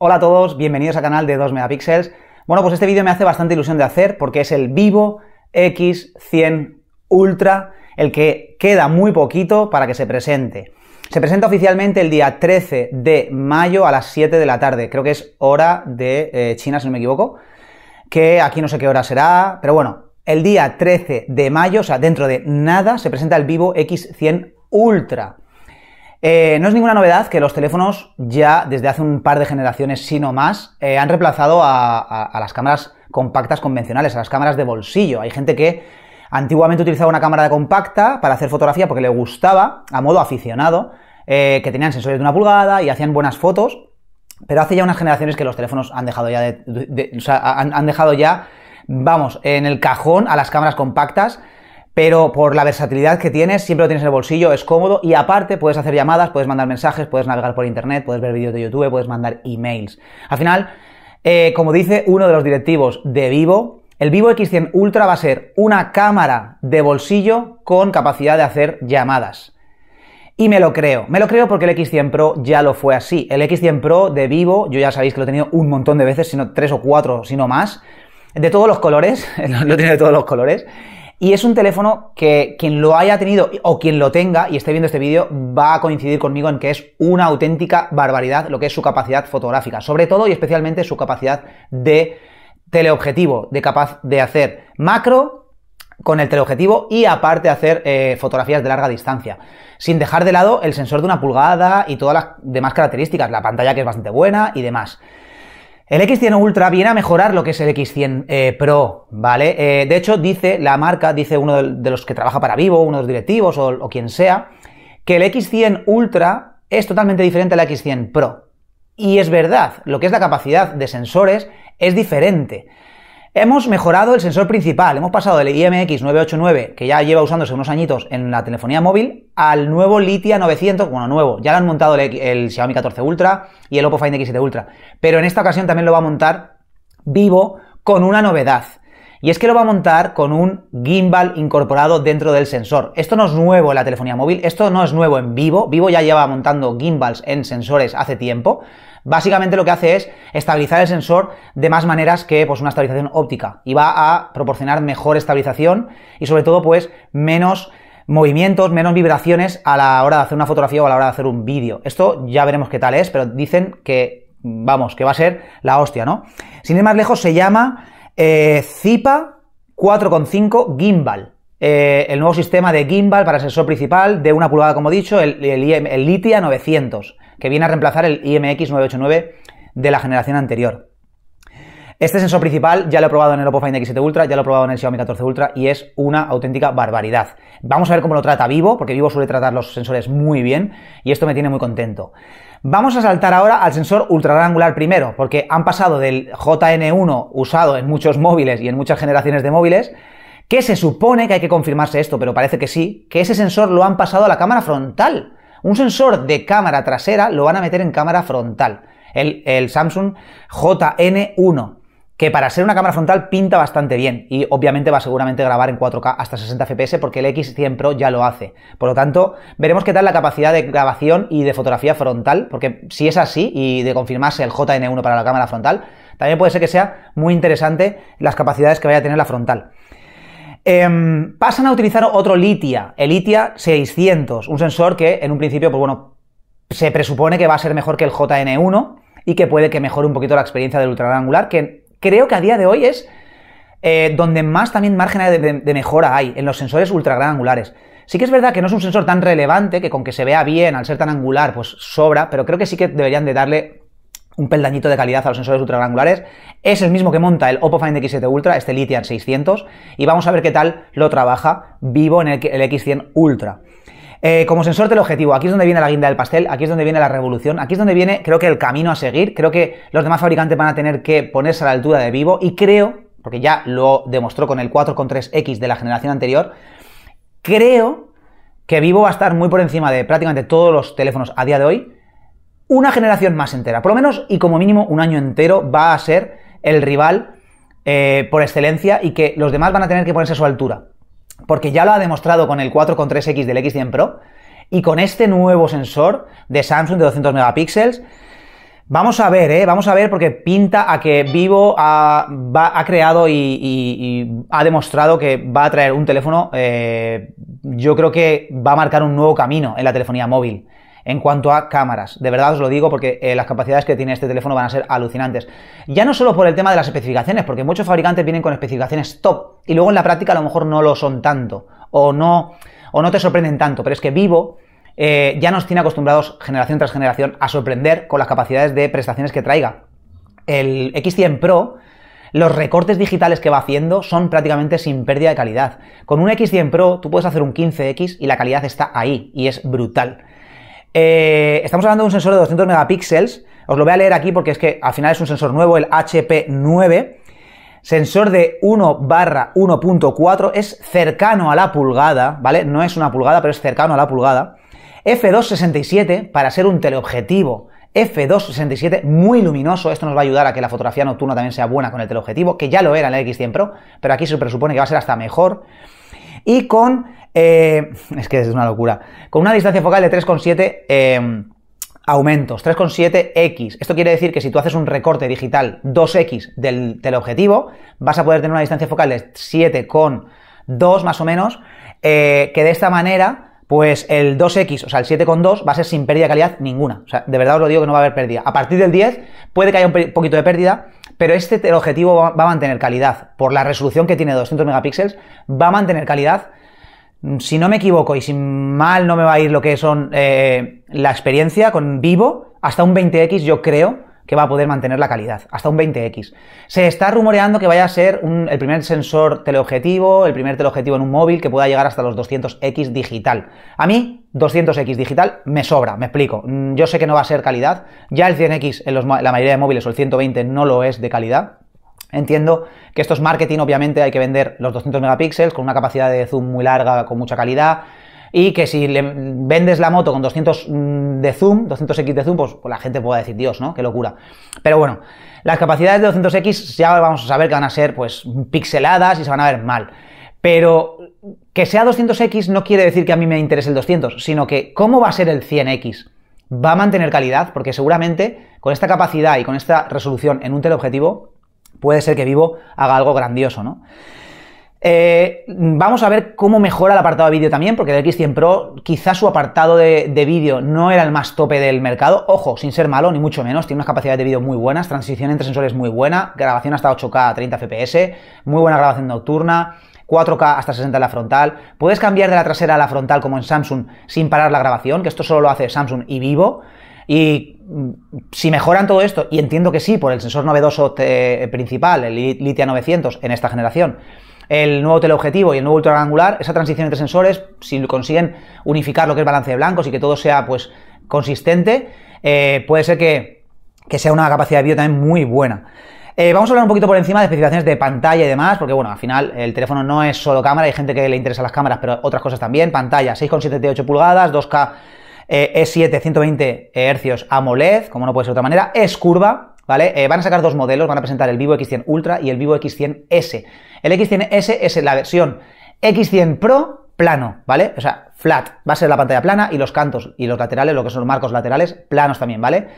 Hola a todos, bienvenidos al canal de 2 megapíxeles. Bueno, pues este vídeo me hace bastante ilusión de hacer porque es el Vivo X100 Ultra, el que queda muy poquito para que se presente. Se presenta oficialmente el día 13 de mayo a las 7 de la tarde, creo que es hora de eh, China, si no me equivoco, que aquí no sé qué hora será, pero bueno, el día 13 de mayo, o sea, dentro de nada, se presenta el Vivo X100 Ultra. Eh, no es ninguna novedad que los teléfonos ya desde hace un par de generaciones, si no más, eh, han reemplazado a, las cámaras compactas convencionales, a las cámaras de bolsillo. Hay gente que antiguamente utilizaba una cámara compacta para hacer fotografía porque le gustaba, a modo aficionado, eh, que tenían sensores de una pulgada y hacían buenas fotos, pero hace ya unas generaciones que los teléfonos han dejado ya, han dejado ya, vamos, en el cajón a las cámaras compactas pero por la versatilidad que tienes, siempre lo tienes en el bolsillo, es cómodo y aparte puedes hacer llamadas, puedes mandar mensajes, puedes navegar por internet, puedes ver vídeos de YouTube, puedes mandar emails. Al final, eh, como dice uno de los directivos de Vivo, el Vivo X100 Ultra va a ser una cámara de bolsillo con capacidad de hacer llamadas. Y me lo creo, me lo creo porque el X100 Pro ya lo fue así. El X100 Pro de Vivo, yo ya sabéis que lo he tenido un montón de veces, sino tres o cuatro, sino más, de todos los colores, lo tiene de todos los colores. Y es un teléfono que quien lo haya tenido o quien lo tenga y esté viendo este vídeo va a coincidir conmigo en que es una auténtica barbaridad lo que es su capacidad fotográfica, sobre todo y especialmente su capacidad de teleobjetivo, de capaz de hacer macro con el teleobjetivo y aparte hacer eh, fotografías de larga distancia, sin dejar de lado el sensor de una pulgada y todas las demás características, la pantalla que es bastante buena y demás. El X100 Ultra viene a mejorar lo que es el X100 eh, Pro, ¿vale? Eh, de hecho, dice la marca, dice uno de los que trabaja para Vivo, uno de los directivos o, o quien sea, que el X100 Ultra es totalmente diferente al X100 Pro. Y es verdad, lo que es la capacidad de sensores es diferente. Hemos mejorado el sensor principal, hemos pasado del IMX 989, que ya lleva usándose unos añitos en la telefonía móvil, al nuevo Litia 900, bueno, nuevo, ya lo han montado el, el Xiaomi 14 Ultra y el Oppo Find X7 Ultra, pero en esta ocasión también lo va a montar Vivo con una novedad. Y es que lo va a montar con un gimbal incorporado dentro del sensor. Esto no es nuevo en la telefonía móvil, esto no es nuevo en Vivo. Vivo ya lleva montando gimbals en sensores hace tiempo, Básicamente lo que hace es estabilizar el sensor de más maneras que pues, una estabilización óptica y va a proporcionar mejor estabilización y sobre todo pues menos movimientos, menos vibraciones a la hora de hacer una fotografía o a la hora de hacer un vídeo. Esto ya veremos qué tal es, pero dicen que, vamos, que va a ser la hostia, ¿no? Sin ir más lejos, se llama eh, Zipa 4.5 Gimbal. Eh, el nuevo sistema de gimbal para el sensor principal de una pulgada, como dicho, el, Litia 900 que viene a reemplazar el IMX 989 de la generación anterior. Este sensor principal ya lo he probado en el Oppo Find X7 Ultra, ya lo he probado en el Xiaomi 14 Ultra y es una auténtica barbaridad. Vamos a ver cómo lo trata Vivo, porque Vivo suele tratar los sensores muy bien y esto me tiene muy contento. Vamos a saltar ahora al sensor ultraangular primero, porque han pasado del JN1 usado en muchos móviles y en muchas generaciones de móviles, que se supone que hay que confirmarse esto, pero parece que sí, que ese sensor lo han pasado a la cámara frontal. Un sensor de cámara trasera lo van a meter en cámara frontal. El, Samsung JN1 que para ser una cámara frontal pinta bastante bien y obviamente va seguramente a grabar en 4K hasta 60 FPS porque el X100 Pro ya lo hace. Por lo tanto, veremos qué tal la capacidad de grabación y de fotografía frontal, porque si es así y de confirmarse el JN1 para la cámara frontal, también puede ser que sea muy interesante las capacidades que vaya a tener la frontal. Em, pasan a utilizar otro Litia, el Litia 600, un sensor que en un principio, pues bueno, se presupone que va a ser mejor que el JN1 y que puede que mejore un poquito la experiencia del ultraangular, que creo que a día de hoy es eh, donde más también margen de, mejora hay, en los sensores ultragran Sí que es verdad que no es un sensor tan relevante, que con que se vea bien, al ser tan angular, pues sobra, pero creo que sí que deberían de darle un peldañito de calidad a los sensores ultraangulares, Es el mismo que monta el Oppo Find X7 Ultra, este Lithium 600, y vamos a ver qué tal lo trabaja vivo en el, X100 Ultra. Eh, como sensor del objetivo, aquí es donde viene la guinda del pastel, aquí es donde viene la revolución, aquí es donde viene, creo que el camino a seguir, creo que los demás fabricantes van a tener que ponerse a la altura de vivo y creo, porque ya lo demostró con el 4.3X de la generación anterior, creo que vivo va a estar muy por encima de prácticamente todos los teléfonos a día de hoy una generación más entera, por lo menos y como mínimo un año entero va a ser el rival eh, por excelencia y que los demás van a tener que ponerse a su altura. Porque ya lo ha demostrado con el 4.3X del X100 Pro y con este nuevo sensor de Samsung de 200 megapíxeles. Vamos a ver, eh, Vamos a ver porque pinta a que Vivo ha, creado y, ha demostrado que va a traer un teléfono, eh, yo creo que va a marcar un nuevo camino en la telefonía móvil en cuanto a cámaras. De verdad os lo digo porque eh, las capacidades que tiene este teléfono van a ser alucinantes. Ya no solo por el tema de las especificaciones, porque muchos fabricantes vienen con especificaciones top y luego en la práctica a lo mejor no lo son tanto o no, o no te sorprenden tanto, pero es que Vivo eh, ya nos tiene acostumbrados generación tras generación a sorprender con las capacidades de prestaciones que traiga. El X100 Pro los recortes digitales que va haciendo son prácticamente sin pérdida de calidad. Con un X100 Pro tú puedes hacer un 15X y la calidad está ahí y es brutal. Eh, estamos hablando de un sensor de 200 megapíxeles. Os lo voy a leer aquí porque es que al final es un sensor nuevo, el HP9. Sensor de 1 barra 1.4 es cercano a la pulgada, ¿vale? No es una pulgada, pero es cercano a la pulgada. F267 para ser un teleobjetivo. F267 muy luminoso, esto nos va a ayudar a que la fotografía nocturna también sea buena con el teleobjetivo, que ya lo era en el X100 Pro, pero aquí se presupone que va a ser hasta mejor. Y con eh, es que es una locura. Con una distancia focal de 3,7 em, aumentos, 3,7x. Esto quiere decir que si tú haces un recorte digital 2x del teleobjetivo, vas a poder tener una distancia focal de 7,2 más o menos, eh, que de esta manera pues el 2X, o sea, el 7,2 va a ser sin pérdida de calidad ninguna. O sea, de verdad os lo digo que no va a haber pérdida. A partir del 10 puede que haya un poquito de pérdida, pero este teleobjetivo objetivo va a mantener calidad. Por la resolución que tiene 200 megapíxeles, va a mantener calidad si no me equivoco y si mal no me va a ir lo que son eh, la experiencia con vivo, hasta un 20X yo creo que va a poder mantener la calidad, hasta un 20X. Se está rumoreando que vaya a ser el primer sensor teleobjetivo, el primer teleobjetivo en un móvil que pueda llegar hasta los 200X digital. A mí, 200X digital me sobra, me explico. Mm, yo sé que no va a ser calidad, ya el 100X en la mayoría de móviles o el 120 no lo es de calidad, Entiendo que esto es marketing, obviamente hay que vender los 200 megapíxeles con una capacidad de zoom muy larga, con mucha calidad, y que si le vendes la moto con 200 mm, de zoom, 200x de zoom, pues, pues, la gente pueda decir, Dios, ¿no? Qué locura. Pero bueno, las capacidades de 200x ya vamos a saber que van a ser pues pixeladas y se van a ver mal. Pero que sea 200x no quiere decir que a mí me interese el 200, sino que cómo va a ser el 100x. ¿Va a mantener calidad? Porque seguramente con esta capacidad y con esta resolución en un teleobjetivo puede ser que Vivo haga algo grandioso, ¿no? Eh, vamos a ver cómo mejora el apartado de vídeo también, porque el X100 Pro quizás su apartado de, de vídeo no era el más tope del mercado. Ojo, sin ser malo, ni mucho menos. Tiene unas capacidades de vídeo muy buenas, transición entre sensores muy buena, grabación hasta 8K a 30 FPS, muy buena grabación nocturna, 4K hasta 60 en la frontal. Puedes cambiar de la trasera a la frontal como en Samsung sin parar la grabación, que esto solo lo hace Samsung y Vivo. Y mm, si mejoran todo esto, y entiendo que sí, por el sensor novedoso eh, principal, el Litia 900 en esta generación, el nuevo teleobjetivo y el nuevo ultraangular, esa transición entre sensores, si consiguen unificar lo que es balance de blancos y que todo sea pues consistente, eh, puede ser que, sea una capacidad de vídeo también muy buena. Eh, vamos a hablar un poquito por encima de especificaciones de pantalla y demás, porque bueno, al final el teléfono no es solo cámara, hay gente que le interesa las cámaras, pero otras cosas también. Pantalla 6,78 pulgadas, 2K eh, E7 120 Hz AMOLED, como no puede ser de otra manera, es curva, ¿vale? Eh, van a sacar dos modelos, van a presentar el Vivo X100 Ultra y el Vivo X100S. El X100S es la versión X100 Pro plano, ¿vale? O sea, flat, va a ser la pantalla plana y los cantos y los laterales, lo que son los marcos laterales, planos también, ¿vale?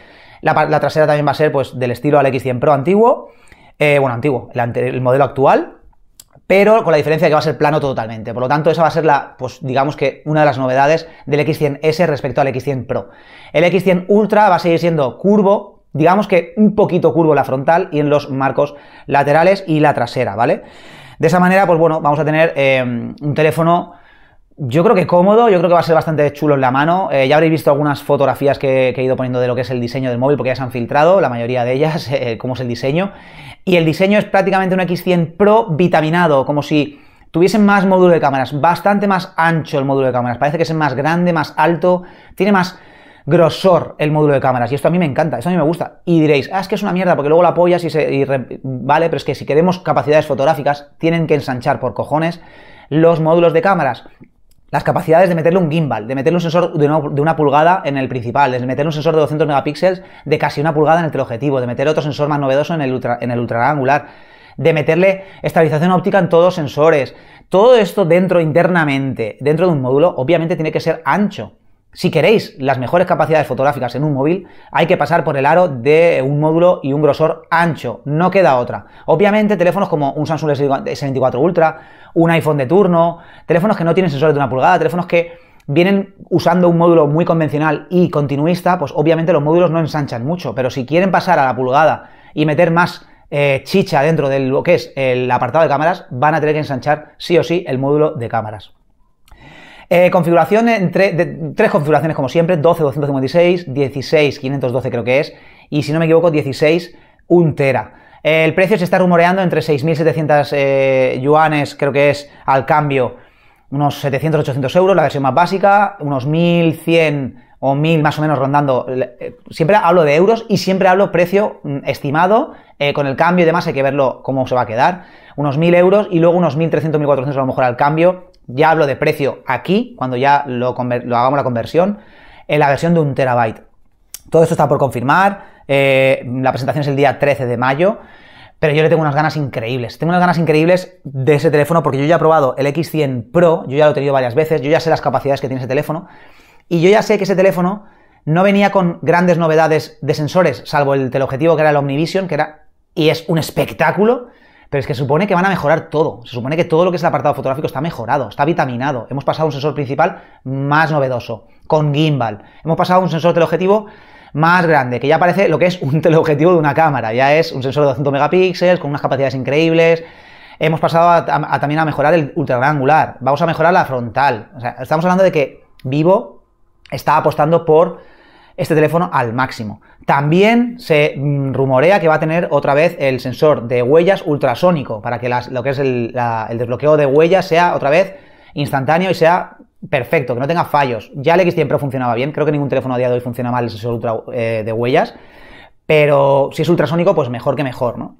La, trasera también va a ser, pues, del estilo al X100 Pro antiguo, eh, bueno, antiguo, el modelo actual, pero con la diferencia de que va a ser plano totalmente. Por lo tanto, esa va a ser la, pues digamos que una de las novedades del X100S respecto al X100 Pro. El X100 Ultra va a seguir siendo curvo, digamos que un poquito curvo en la frontal y en los marcos laterales y la trasera, ¿vale? De esa manera, pues bueno, vamos a tener eh, un teléfono yo creo que cómodo, yo creo que va a ser bastante chulo en la mano. Eh, ya habréis visto algunas fotografías que, he ido poniendo de lo que es el diseño del móvil, porque ya se han filtrado, la mayoría de ellas, eh, cómo es el diseño. Y el diseño es prácticamente un X100 Pro vitaminado, como si tuviesen más módulo de cámaras, bastante más ancho el módulo de cámaras, parece que es más grande, más alto, tiene más grosor el módulo de cámaras. Y esto a mí me encanta, esto a mí me gusta. Y diréis, ah, es que es una mierda, porque luego la apoyas y se... vale, pero es que si queremos capacidades fotográficas, tienen que ensanchar por cojones los módulos de cámaras las capacidades de meterle un gimbal, de meterle un sensor de una, pulgada en el principal, de meterle un sensor de 200 megapíxeles de casi una pulgada en el teleobjetivo, de meter otro sensor más novedoso en el, ultraangular, en el de meterle estabilización óptica en todos los sensores. Todo esto dentro internamente, dentro de un módulo, obviamente tiene que ser ancho. Si queréis las mejores capacidades fotográficas en un móvil, hay que pasar por el aro de un módulo y un grosor ancho, no queda otra. Obviamente, teléfonos como un Samsung S24 Ultra, un iPhone de turno, teléfonos que no tienen sensores de una pulgada, teléfonos que vienen usando un módulo muy convencional y continuista, pues obviamente los módulos no ensanchan mucho, pero si quieren pasar a la pulgada y meter más eh, chicha dentro de lo que es el apartado de cámaras, van a tener que ensanchar sí o sí el módulo de cámaras. Configuración eh, configuraciones, entre, tres configuraciones como siempre, 12, 256, 16, 512 creo que es, y si no me equivoco, 16, 1 tera. el precio se está rumoreando entre 6.700 eh, yuanes, creo que es, al cambio, unos 700-800 euros, la versión más básica, unos 1.100 o 1.000 más o menos rondando. Eh, siempre hablo de euros y siempre hablo precio mm, estimado, con el cambio y demás hay que verlo cómo se va a quedar, unos 1.000 euros y luego unos 1.300, 1.400 a lo mejor al cambio, ya hablo de precio aquí, cuando ya lo, hagamos la conversión, en la versión de un terabyte. Todo esto está por confirmar, eh, la presentación es el día 13 de mayo, pero yo le tengo unas ganas increíbles. Tengo unas ganas increíbles de ese teléfono porque yo ya he probado el X100 Pro, yo ya lo he tenido varias veces, yo ya sé las capacidades que tiene ese teléfono, y yo ya sé que ese teléfono no venía con grandes novedades de sensores, salvo el teleobjetivo que era el Omnivision, que era, y es un espectáculo, pero es que se supone que van a mejorar todo. Se supone que todo lo que es el apartado fotográfico está mejorado, está vitaminado. Hemos pasado a un sensor principal más novedoso, con gimbal. Hemos pasado a un sensor teleobjetivo más grande, que ya parece lo que es un teleobjetivo de una cámara. Ya es un sensor de 200 megapíxeles, con unas capacidades increíbles. Hemos pasado también a mejorar el ultra angular. Vamos a mejorar la frontal. O sea, estamos hablando de que Vivo está apostando por este teléfono al máximo. También se mm, rumorea que va a tener otra vez el sensor de huellas ultrasónico para que lo que es el, desbloqueo de huellas sea otra vez instantáneo y sea perfecto, que no tenga fallos. Ya el X100 Pro funcionaba bien, creo que ningún teléfono a día de hoy funciona mal el sensor eh, de huellas, pero si es ultrasónico, pues mejor que mejor, ¿no?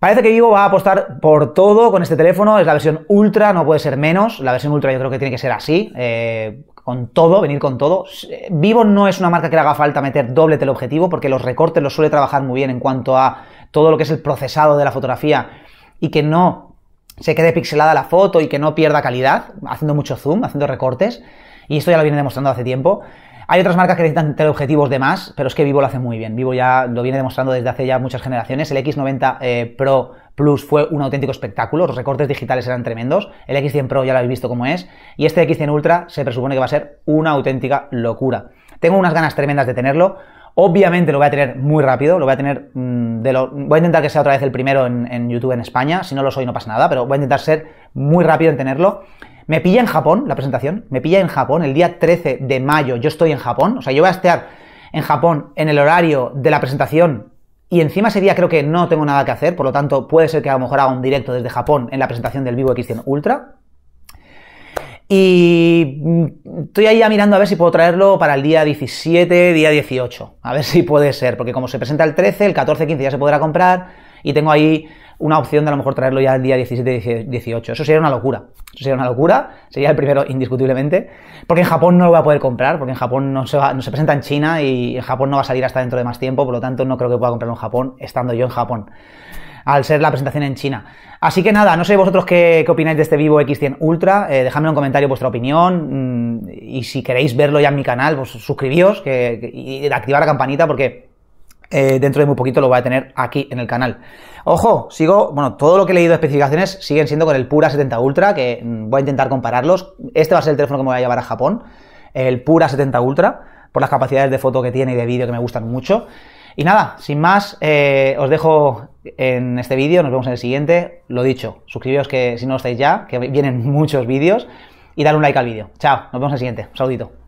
Parece que Vivo va a apostar por todo con este teléfono, es la versión Ultra, no puede ser menos, la versión Ultra yo creo que tiene que ser así, eh, con todo, venir con todo. Eh, Vivo no es una marca que le haga falta meter doble objetivo porque los recortes los suele trabajar muy bien en cuanto a todo lo que es el procesado de la fotografía y que no se quede pixelada la foto y que no pierda calidad, haciendo mucho zoom, haciendo recortes. Y esto ya lo viene demostrando hace tiempo. Hay otras marcas que necesitan tener objetivos de más, pero es que Vivo lo hace muy bien. Vivo ya lo viene demostrando desde hace ya muchas generaciones. El X90 eh, Pro Plus fue un auténtico espectáculo, los recortes digitales eran tremendos, el X100 Pro ya lo habéis visto cómo es, y este X100 Ultra se presupone que va a ser una auténtica locura. Tengo unas ganas tremendas de tenerlo, Obviamente lo voy a tener muy rápido, lo voy a tener mm, de lo, voy a intentar que sea otra vez el primero en, YouTube en España, si no lo soy no pasa nada, pero voy a intentar ser muy rápido en tenerlo. Me pilla en Japón la presentación, me pilla en Japón el día 13 de mayo, yo estoy en Japón, o sea, yo voy a estar en Japón en el horario de la presentación y encima ese día creo que no tengo nada que hacer, por lo tanto puede ser que a lo mejor haga un directo desde Japón en la presentación del Vivo X100 Ultra. Y mm, estoy ahí ya mirando a ver si puedo traerlo para el día 17, día 18. A ver si puede ser, porque como se presenta el 13, el 14, 15 ya se podrá comprar. Y tengo ahí una opción de a lo mejor traerlo ya el día 17-18. Eso sería una locura. Eso sería una locura. Sería el primero, indiscutiblemente. Porque en Japón no lo voy a poder comprar, porque en Japón no se, presenta en China y en Japón no va a salir hasta dentro de más tiempo, por lo tanto no creo que pueda comprarlo en Japón, estando yo en Japón al ser la presentación en China. Así que nada, no sé vosotros qué, opináis de este Vivo X100 Ultra, eh, dejadme en un comentario vuestra opinión mm, y si queréis verlo ya en mi canal, pues suscribíos que, y activar la campanita porque eh, dentro de muy poquito lo voy a tener aquí en el canal. Ojo, sigo, bueno, todo lo que he leído de especificaciones siguen siendo con el Pura 70 Ultra, que mm, voy a intentar compararlos. Este va a ser el teléfono que me voy a llevar a Japón, el Pura 70 Ultra, por las capacidades de foto que tiene y de vídeo que me gustan mucho. Y nada, sin más, eh, os dejo en este vídeo, nos vemos en el siguiente. Lo dicho, suscribiros que si no lo estáis ya, que vienen muchos vídeos, y dale un like al vídeo. Chao, nos vemos en el siguiente. Un saludito.